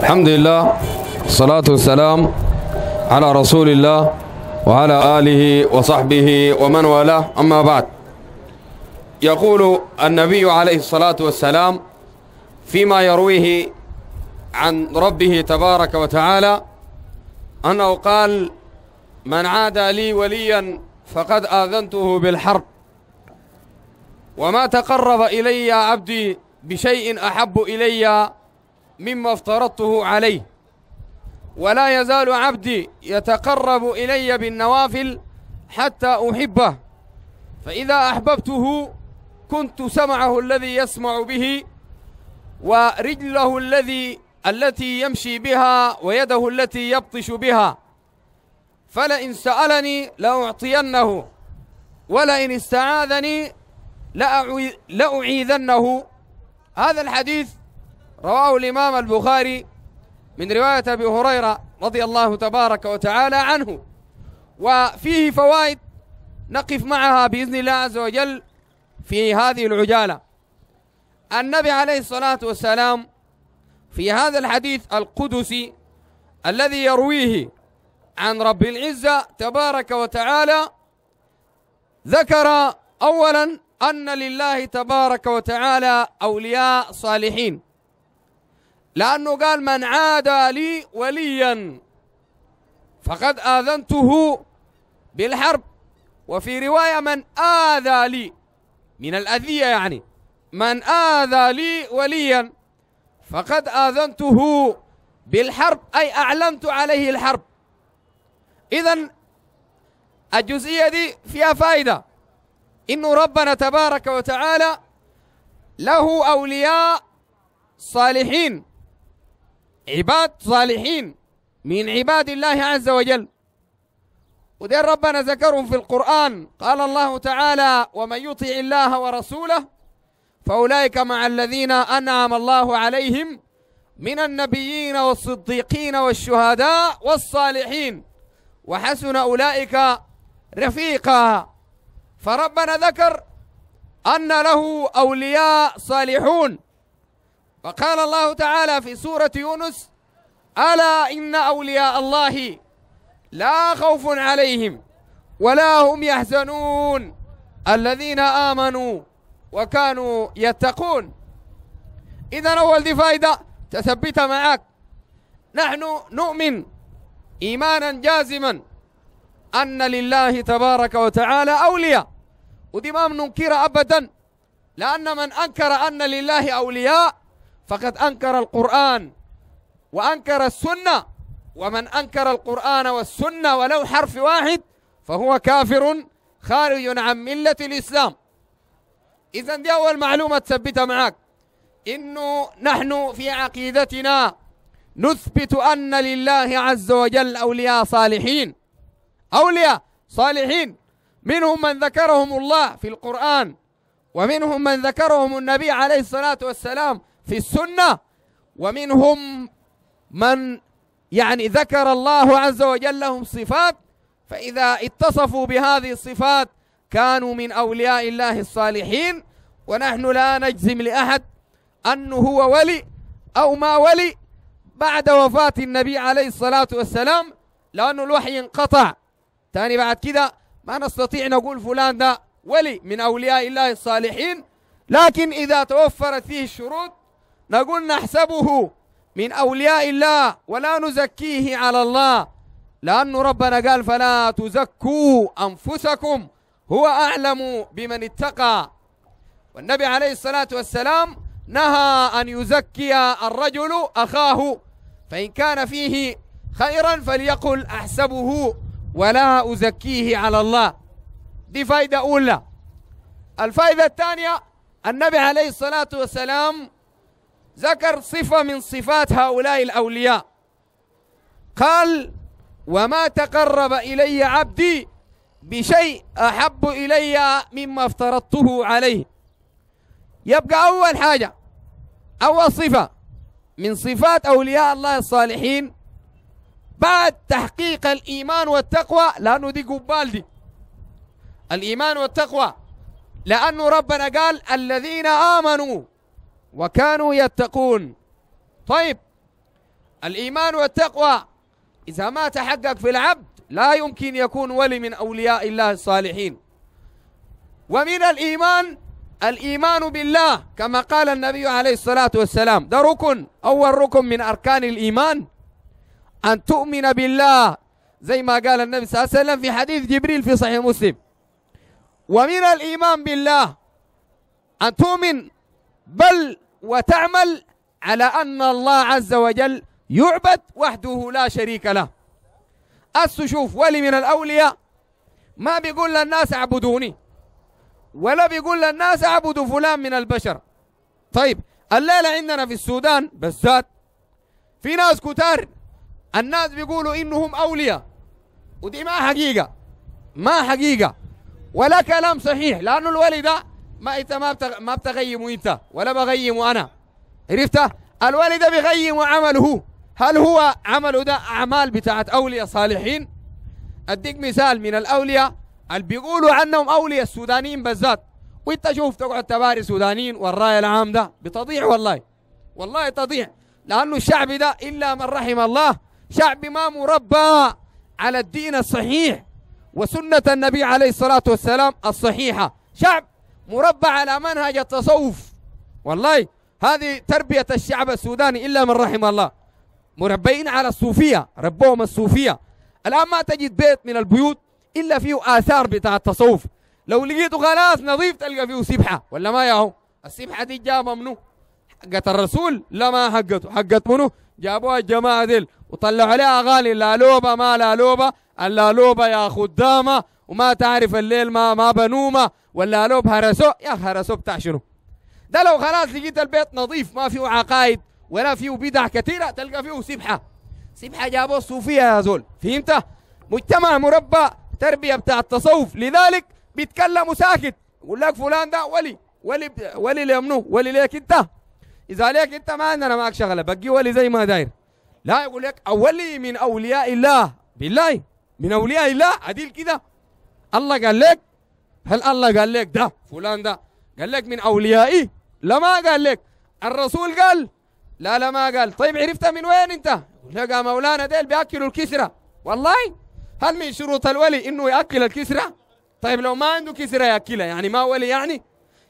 الحمد لله الصلاة والسلام على رسول الله وعلى آله وصحبه ومن والاه أما بعد يقول النبي عليه الصلاة والسلام فيما يرويه عن ربه تبارك وتعالى أنه قال من عادى لي وليا فقد آذنته بالحرب وما تقرب إلي عبدي بشيء أحب إلي مما افترضته عليه ولا يزال عبدي يتقرب إلي بالنوافل حتى أحبه فإذا أحببته كنت سمعه الذي يسمع به ورجله الذي التي يمشي بها ويده التي يبطش بها فلئن سألني لأعطينه ولئن استعاذني لأعيذنه هذا الحديث رواه الإمام البخاري من رواية أبي هريرة رضي الله تبارك وتعالى عنه وفيه فوائد نقف معها بإذن الله عز وجل في هذه العجالة النبي عليه الصلاة والسلام في هذا الحديث القدسي الذي يرويه عن رب العزة تبارك وتعالى ذكر أولا أن لله تبارك وتعالى أولياء صالحين لأنه قال من عادى لي وليا فقد آذنته بالحرب وفي رواية من آذى لي من الأذية يعني من آذى لي وليا فقد آذنته بالحرب أي أعلنت عليه الحرب إذا الجزئية دي فيها فائدة إنه ربنا تبارك وتعالى له أولياء صالحين عباد صالحين من عباد الله عز وجل وذين ربنا ذكرهم في القرآن قال الله تعالى ومن يطع الله ورسوله فأولئك مع الذين أنعم الله عليهم من النبيين والصديقين والشهداء والصالحين وحسن أولئك رفيقا فربنا ذكر أن له أولياء صالحون فقال الله تعالى في سورة يونس ألا إن أولياء الله لا خوف عليهم ولا هم يحزنون الذين آمنوا وكانوا يتقون إذا أول دي فائدة تثبتها معك نحن نؤمن إيمانا جازما أن لله تبارك وتعالى أولياء ودي ما ننكر أبدا لأن من أنكر أن لله أولياء فقد أنكر القرآن وأنكر السنة ومن أنكر القرآن والسنة ولو حرف واحد فهو كافر خارج عن ملة الإسلام إذا دي أول معلومة تثبتها معك إنه نحن في عقيدتنا نثبت أن لله عز وجل أولياء صالحين أولياء صالحين منهم من ذكرهم الله في القرآن ومنهم من ذكرهم النبي عليه الصلاة والسلام في السنة ومنهم من يعني ذكر الله عز وجل لهم صفات فإذا اتصفوا بهذه الصفات كانوا من أولياء الله الصالحين ونحن لا نجزم لأحد أنه هو ولي أو ما ولي بعد وفاة النبي عليه الصلاة والسلام لأن الوحي انقطع تاني بعد كده ما نستطيع نقول فلان ده ولي من أولياء الله الصالحين لكن إذا توفرت فيه الشروط نقول نحسبه من أولياء الله ولا نزكيه على الله لأن ربنا قال فلا تزكوا أنفسكم هو أعلم بمن اتقى والنبي عليه الصلاة والسلام نهى أن يزكي الرجل أخاه فإن كان فيه خيرا فليقل أحسبه ولا أزكيه على الله دي فايدة أولى الفائدة الثانية النبي عليه الصلاة والسلام ذكر صفة من صفات هؤلاء الأولياء قال وما تقرب إلي عبدي بشيء أحب إلي مما افترضته عليه يبقى أول حاجة أول صفة من صفات أولياء الله الصالحين بعد تحقيق الإيمان والتقوى لأنه دي قبال دي الإيمان والتقوى لأنه ربنا قال الذين آمنوا وكانوا يتقون طيب الإيمان والتقوى إذا ما تحقق في العبد لا يمكن يكون ولي من أولياء الله الصالحين ومن الإيمان الإيمان بالله كما قال النبي عليه الصلاة والسلام ده ركن أول ركن من أركان الإيمان أن تؤمن بالله زي ما قال النبي صلى الله عليه وسلم في حديث جبريل في صحيح مسلم ومن الإيمان بالله أن تؤمن بل وتعمل على أن الله عز وجل يعبد وحده لا شريك له أسو شوف ولي من الأولياء ما بيقول للناس اعبدوني ولا بيقول للناس اعبدوا فلان من البشر طيب الليلة عندنا في السودان بالذات في ناس كتار الناس بيقولوا إنهم أولياء ودي ما حقيقة ما حقيقة ولا كلام صحيح لأنه الولي ده ما انت ما بتغ... ما بتغيمه انت ولا بغيمه انا عرفت الوالد بيغيم عمله هل هو عمله ده اعمال بتاعت اولياء صالحين اديك مثال من الاولياء اللي بيقولوا عنهم اولياء السودانيين بالذات وانت شوف تقعد تباري سودانيين والراي العام ده بتضيع والله والله تضيع لانه الشعب ده الا من رحم الله شعب ما مربى على الدين الصحيح وسنه النبي عليه الصلاه والسلام الصحيحه شعب مربع على منهج التصوف والله هذه تربية الشعب السوداني إلا من رحم الله مربين على الصوفية ربوهم الصوفية الآن ما تجد بيت من البيوت إلا فيه آثار بتاع التصوف لو لقيته خلاص نظيف تلقى فيه سبحة ولا ما ياهو السبحة دي جابها منه حقت الرسول لا ما حقته حقت منه جابوها الجماعة ديل وطلعوا عليها أغاني لا لوبة ما لا لوبة لوبا يا خدامة وما تعرف الليل ما ما بنومه ولا لو بهرسو يا هرسو بتاع شنو ده لو خلاص لقيت البيت نظيف ما فيه عقائد ولا فيه بدع كثيره تلقى فيه سبحه سبحه جابوه الصوفيه يا زول فهمت مجتمع مربى تربيه بتاع التصوف لذلك بيتكلموا ساكت يقول لك فلان ده ولي ولي ولي ليمنه ولي ليك انت اذا ليك انت ما عندنا معك شغله بقي ولي زي ما داير لا يقول لك اولي من اولياء الله بالله من اولياء الله عديل كده الله قال لك هل الله قال لك ده فلان ده قال لك من أوليائي لا ما قال لك الرسول قال لا لا ما قال طيب عرفتها من وين انت لقى مولانا ديل بياكلوا الكسرة والله هل من شروط الولي انه ياكل الكسرة طيب لو ما عنده كسرة ياكلها يعني ما ولي يعني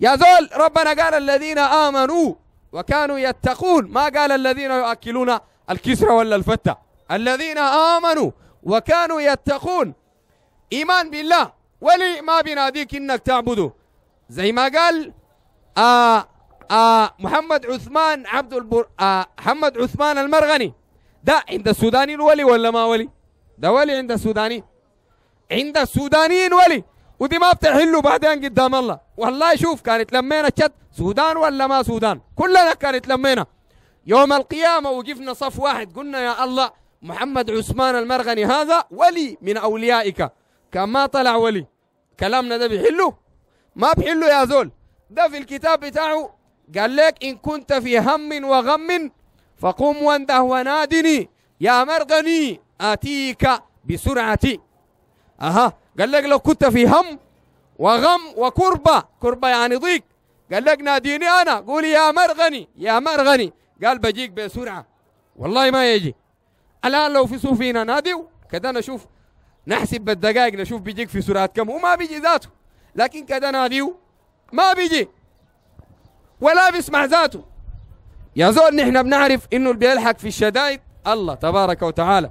يا زول ربنا قال الذين امنوا وكانوا يتقون ما قال الذين يؤكلون الكسرة ولا الفتة الذين امنوا وكانوا يتقون إيمان بالله ولي ما بيناديك إنك تعبده زي ما قال آه آه محمد عثمان عبد البر آه محمد عثمان المرغني ده عند السودانيين ولي ولا ما ولي ده ولي عند السودانيين عند السودانيين ولي ودي ما بتحله بعدين قدام الله والله شوف كانت لمينا شد سودان ولا ما سودان كلنا كانت لمينا يوم القيامة وقفنا صف واحد قلنا يا الله محمد عثمان المرغني هذا ولي من أوليائك كان ما طلع ولي كلامنا ده بيحله ما بيحله يا زول ده في الكتاب بتاعه قال لك إن كنت في هم وغم فقم وانده ونادني يا مرغني آتيك بسرعتي أها قال لك لو كنت في هم وغم وكربة كربة يعني ضيق قال لك ناديني أنا قولي يا مرغني يا مرغني قال بجيك بسرعة والله ما يجي الآن لو في صوفينا نادي كده نشوف نحسب بالدقائق نشوف بيجيك في سرعة كم وما بيجي ذاته لكن كذا ناديو ما بيجي ولا بيسمع ذاته يا زول نحن بنعرف انه اللي بيلحق في الشدائد الله تبارك وتعالى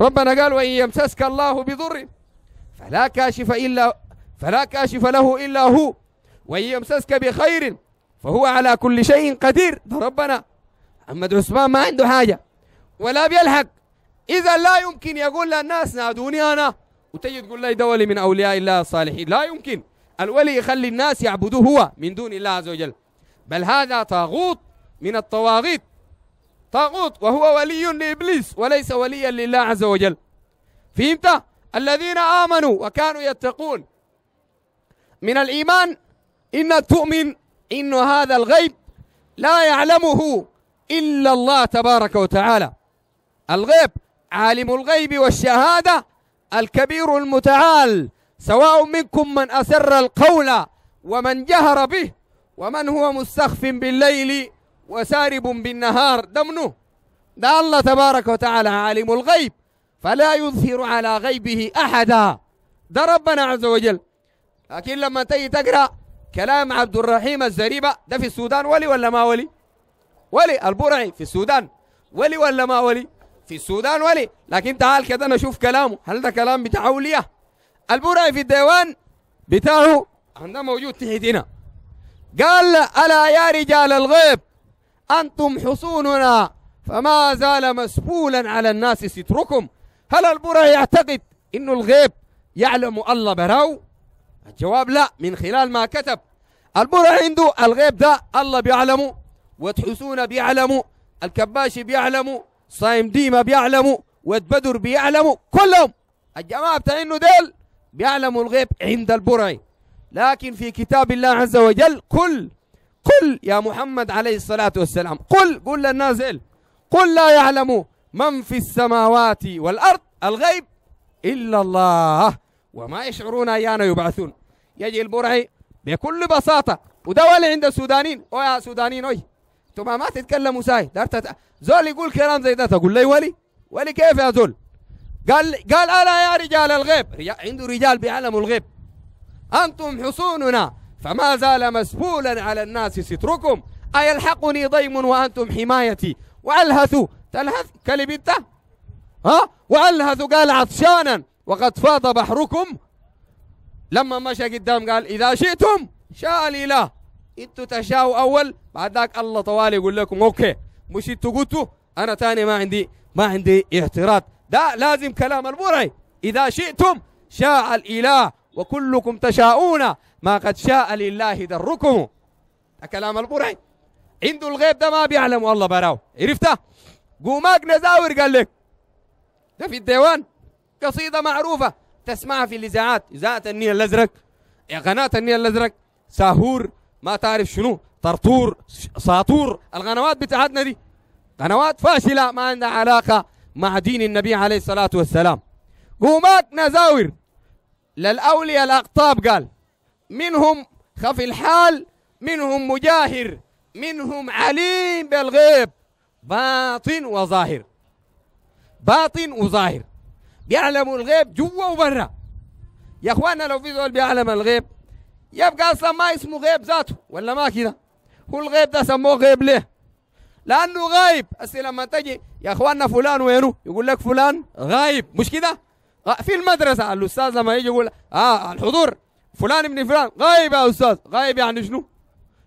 ربنا قال وان يمسسك الله بضر فلا كاشف الا فلا كاشف له الا هو وان يمسسك بخير فهو على كل شيء قدير ده ربنا محمد عثمان ما عنده حاجه ولا بيلحق إذا لا يمكن يقول للناس نادوني أنا وتجي تقول لي ده ولي من أولياء الله الصالحين لا يمكن الولي يخلي الناس يعبدوه هو من دون الله عز وجل بل هذا طاغوت من الطواغيت طاغوت وهو ولي لإبليس وليس وليا لله عز وجل فهمت؟ الذين آمنوا وكانوا يتقون من الإيمان إن تؤمن إن هذا الغيب لا يعلمه إلا الله تبارك وتعالى الغيب عالم الغيب والشهادة الكبير المتعال سواء منكم من أسر القول ومن جهر به ومن هو مستخف بالليل وسارب بالنهار دمنه ده الله تبارك وتعالى عالم الغيب فلا يظهر على غيبه أحدا ده ربنا عز وجل لكن لما تيجي تقرأ كلام عبد الرحيم الزريبة ده في السودان ولي ولا ما ولي ولي البرعي في السودان ولي ولا ما ولي في السودان ولي لكن تعال كده انا كلامه هل ده كلام بتاع اولياء البرعي في الديوان بتاعه ده موجود تحت هنا قال الا يا رجال الغيب انتم حصوننا فما زال مسؤولا على الناس ستركم هل البرعي يعتقد انه الغيب يعلم الله براو الجواب لا من خلال ما كتب البرعي عنده الغيب ده الله بيعلمه وتحسون بيعلمه الكباشي بيعلمه صايم ديما بيعلموا واد بدر بيعلموا كلهم الجماعة بتاع انه ديل بيعلموا الغيب عند البرعي لكن في كتاب الله عز وجل قل قل يا محمد عليه الصلاة والسلام قل قل للناس قل لا يعلم من في السماوات والأرض الغيب إلا الله وما يشعرون أيانا يبعثون يجي البرعي بكل بساطة وده ولي عند السودانيين ويا يا سودانيين ويا انتم ما تتكلموا ساي دارت زول يقول كلام زي ده تقول لي ولي ولي كيف يا زول قال قال انا يا رجال الغيب عنده رجال بيعلموا الغيب انتم حصوننا فما زال مسبولا على الناس ستركم ايلحقني ضيم وانتم حمايتي والهث تلهث كلمته ها والهث قال عطشانا وقد فاض بحركم لما مشى قدام قال اذا شئتم شاء الاله انتوا تشاؤوا اول بعد ذاك الله طوالي يقول لكم اوكي مش انتوا قلتوا انا ثاني ما عندي ما عندي اعتراض ده لازم كلام البرعي اذا شئتم شاء الاله وكلكم تشاؤون ما قد شاء لله دركم ده كلام البرعي عنده الغيب ده ما بيعلم والله براو عرفته قوماك نزاور قال لك ده في الديوان قصيدة معروفة تسمعها في الإذاعات إذاعة النيل الأزرق إيه، قناة النيل الأزرق ساهور ما تعرف شنو طرطور ساطور القنوات بتاعتنا دي قنوات فاشله ما عندها علاقه مع دين النبي عليه الصلاه والسلام قومات نزاور للاولياء الاقطاب قال منهم خفي الحال منهم مجاهر منهم عليم بالغيب باطن وظاهر باطن وظاهر بيعلموا الغيب جوا وبرا يا اخوانا لو في زول بيعلم الغيب يبقى اصلا ما اسمه غيب ذاته ولا ما كده هو الغيب ده سموه غيب ليه لانه غايب هسه لما تجي يا اخواننا فلان وينه يقول لك فلان غايب مش كده في المدرسه الاستاذ لما يجي يقول اه الحضور فلان ابن فلان غايب يا استاذ غايب يعني شنو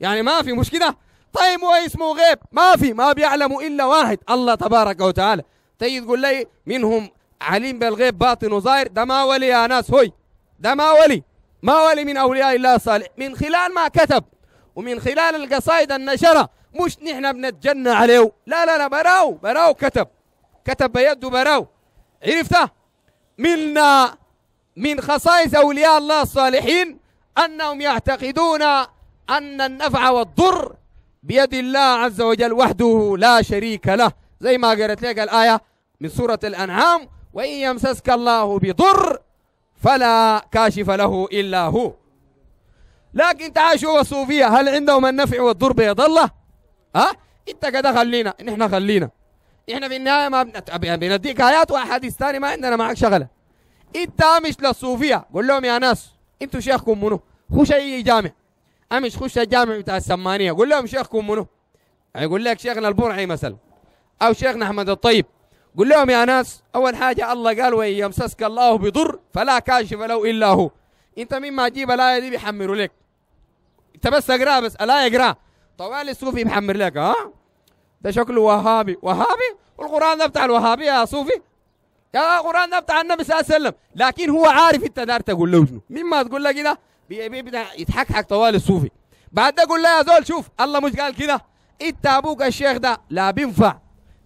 يعني ما في مش كده طيب هو اسمه غيب ما في ما بيعلم الا واحد الله تبارك وتعالى تيجي تقول لي منهم عليم بالغيب باطن وظاهر ده ما ولي يا ناس هوي ده ما ولي ما ولي من أولياء الله صالح من خلال ما كتب ومن خلال القصائد النشرة مش نحن بنتجنى عليه لا لا لا براو براو كتب كتب بيده براو عرفته من من خصائص أولياء الله الصالحين أنهم يعتقدون أن النفع والضر بيد الله عز وجل وحده لا شريك له زي ما قرأت لك الآية من سورة الأنعام وإن يمسسك الله بضر فلا كاشف له إلا هو لكن تعال شوف الصوفية هل عندهم النفع والضر بيد الله؟ ها؟ انت كده خلينا نحن خلينا احنا في النهاية ما بنديك آيات وأحاديث ثانيه ما عندنا معك شغلة انت مش للصوفية قول لهم يا ناس انتوا شيخكم منو؟ خش أي جامع امش خش الجامع بتاع السمانية قول لهم شيخكم منو؟ هيقول لك شيخنا البرعي مثلا أو شيخنا أحمد الطيب قل لهم يا ناس أول حاجة الله قال وإن يمسسك الله بضر فلا كاشف له إلا هو أنت مين ما تجيب الآية دي بيحمروا لك أنت بس أقرأ بس الآية أقرأ طوال الصوفي بيحمر لك ها ده شكله وهابي وهابي والقرآن ده بتاع الوهابي يا صوفي يا القرآن ده بتاع النبي صلى الله عليه وسلم لكن هو عارف أنت دار تقول له شنو مين ما تقول له كده بيبدا يتحكحك طوال الصوفي بعد ده قول له يا زول شوف الله مش قال كده أنت أبوك الشيخ ده لا بينفع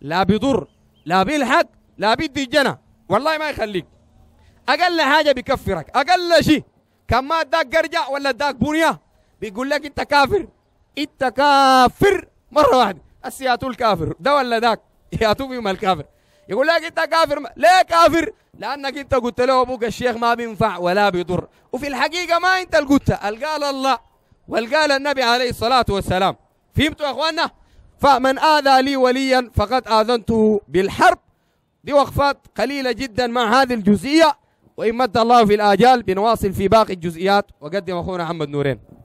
لا بيضر لا بيلحق لا بيدي الجنة والله ما يخليك أقل حاجة بيكفرك أقل شيء كان ما اداك قرجة ولا اداك بنية بيقول لك أنت كافر أنت كافر مرة واحدة السياتو الكافر ده ولا ذاك ياتو فيهم الكافر يقول لك أنت كافر ما. ليه كافر؟ لأنك أنت قلت له أبوك الشيخ ما بينفع ولا بيضر وفي الحقيقة ما أنت اللي قلتها قال الله والقال النبي عليه الصلاة والسلام فهمتوا يا أخواننا؟ فمن آذى لي وليا فقد آذنته بالحرب دي وقفات قليلة جدا مع هذه الجزئية وإن مد الله في الآجال بنواصل في باقي الجزئيات وقدم أخونا محمد نورين